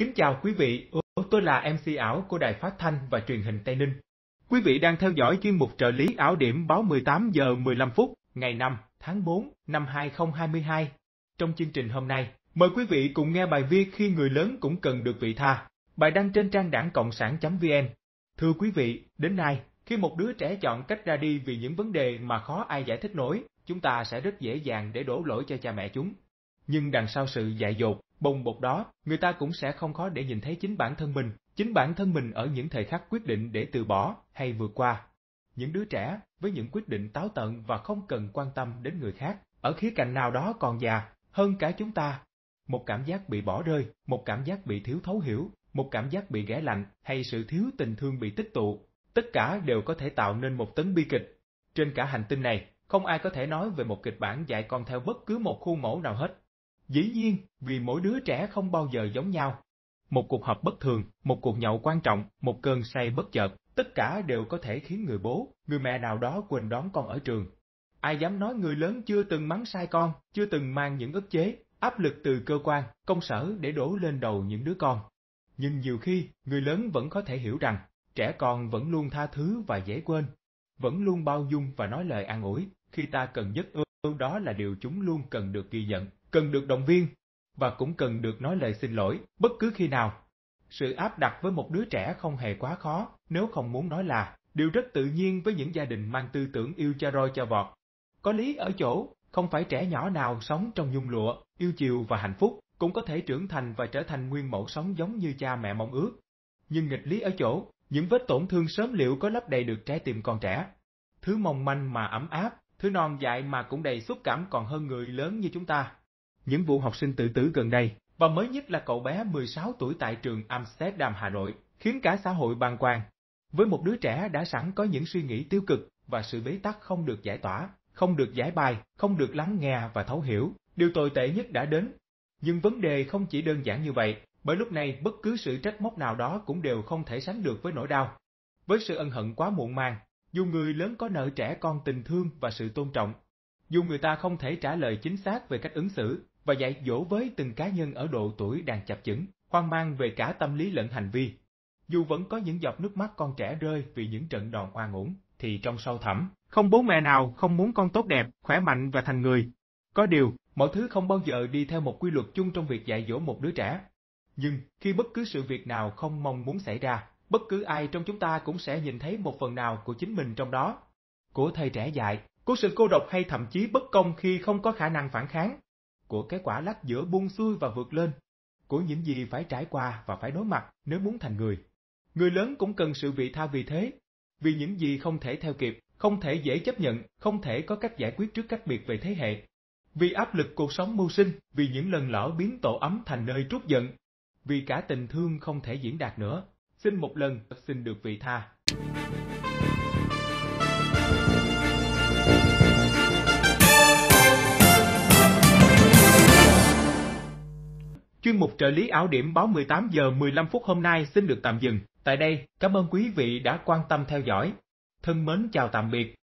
Kính chào quý vị, tôi là MC ảo của Đài Phát Thanh và Truyền hình Tây Ninh. Quý vị đang theo dõi chuyên mục trợ lý ảo điểm báo 18 giờ 15 phút ngày 5 tháng 4 năm 2022. Trong chương trình hôm nay, mời quý vị cùng nghe bài viết Khi người lớn cũng cần được vị tha, bài đăng trên trang đảng Cộng sản.vn. Thưa quý vị, đến nay, khi một đứa trẻ chọn cách ra đi vì những vấn đề mà khó ai giải thích nổi, chúng ta sẽ rất dễ dàng để đổ lỗi cho cha mẹ chúng. Nhưng đằng sau sự dại dột, bồng bột đó, người ta cũng sẽ không khó để nhìn thấy chính bản thân mình, chính bản thân mình ở những thời khắc quyết định để từ bỏ hay vượt qua. Những đứa trẻ, với những quyết định táo tận và không cần quan tâm đến người khác, ở khía cạnh nào đó còn già, hơn cả chúng ta. Một cảm giác bị bỏ rơi, một cảm giác bị thiếu thấu hiểu, một cảm giác bị ghẻ lạnh hay sự thiếu tình thương bị tích tụ, tất cả đều có thể tạo nên một tấn bi kịch. Trên cả hành tinh này, không ai có thể nói về một kịch bản dạy con theo bất cứ một khuôn mẫu nào hết. Dĩ nhiên, vì mỗi đứa trẻ không bao giờ giống nhau. Một cuộc họp bất thường, một cuộc nhậu quan trọng, một cơn say bất chợt, tất cả đều có thể khiến người bố, người mẹ nào đó quên đón con ở trường. Ai dám nói người lớn chưa từng mắng sai con, chưa từng mang những ức chế, áp lực từ cơ quan, công sở để đổ lên đầu những đứa con. Nhưng nhiều khi, người lớn vẫn có thể hiểu rằng, trẻ con vẫn luôn tha thứ và dễ quên, vẫn luôn bao dung và nói lời an ủi, khi ta cần nhất ưu, đó là điều chúng luôn cần được ghi nhận cần được động viên và cũng cần được nói lời xin lỗi bất cứ khi nào. Sự áp đặt với một đứa trẻ không hề quá khó nếu không muốn nói là điều rất tự nhiên với những gia đình mang tư tưởng yêu cha roi cha vọt. Có lý ở chỗ, không phải trẻ nhỏ nào sống trong nhung lụa, yêu chiều và hạnh phúc cũng có thể trưởng thành và trở thành nguyên mẫu sống giống như cha mẹ mong ước. Nhưng nghịch lý ở chỗ, những vết tổn thương sớm liệu có lấp đầy được trái tim con trẻ. Thứ mong manh mà ấm áp, thứ non dại mà cũng đầy xúc cảm còn hơn người lớn như chúng ta. Những vụ học sinh tự tử gần đây, và mới nhất là cậu bé 16 tuổi tại trường Amsterdam Hà Nội, khiến cả xã hội bàng hoàng. Với một đứa trẻ đã sẵn có những suy nghĩ tiêu cực và sự bế tắc không được giải tỏa, không được giải bài, không được lắng nghe và thấu hiểu, điều tồi tệ nhất đã đến. Nhưng vấn đề không chỉ đơn giản như vậy, bởi lúc này bất cứ sự trách móc nào đó cũng đều không thể sánh được với nỗi đau. Với sự ân hận quá muộn màng, dù người lớn có nợ trẻ con tình thương và sự tôn trọng, dù người ta không thể trả lời chính xác về cách ứng xử và dạy dỗ với từng cá nhân ở độ tuổi đang chập chững, hoang mang về cả tâm lý lẫn hành vi. Dù vẫn có những giọt nước mắt con trẻ rơi vì những trận đòn oan uổng, thì trong sâu thẳm, không bố mẹ nào không muốn con tốt đẹp, khỏe mạnh và thành người. Có điều, mọi thứ không bao giờ đi theo một quy luật chung trong việc dạy dỗ một đứa trẻ. Nhưng, khi bất cứ sự việc nào không mong muốn xảy ra, bất cứ ai trong chúng ta cũng sẽ nhìn thấy một phần nào của chính mình trong đó. Của thầy trẻ dạy, của sự cô độc hay thậm chí bất công khi không có khả năng phản kháng, của cái quả lắc giữa buông xuôi và vượt lên, của những gì phải trải qua và phải đối mặt nếu muốn thành người. Người lớn cũng cần sự vị tha vì thế, vì những gì không thể theo kịp, không thể dễ chấp nhận, không thể có cách giải quyết trước cách biệt về thế hệ. Vì áp lực cuộc sống mưu sinh, vì những lần lỡ biến tổ ấm thành nơi trút giận, vì cả tình thương không thể diễn đạt nữa. Xin một lần, xin được vị tha. Chuyên mục trợ lý ảo điểm báo 18 giờ 15 phút hôm nay xin được tạm dừng. Tại đây, cảm ơn quý vị đã quan tâm theo dõi. Thân mến chào tạm biệt.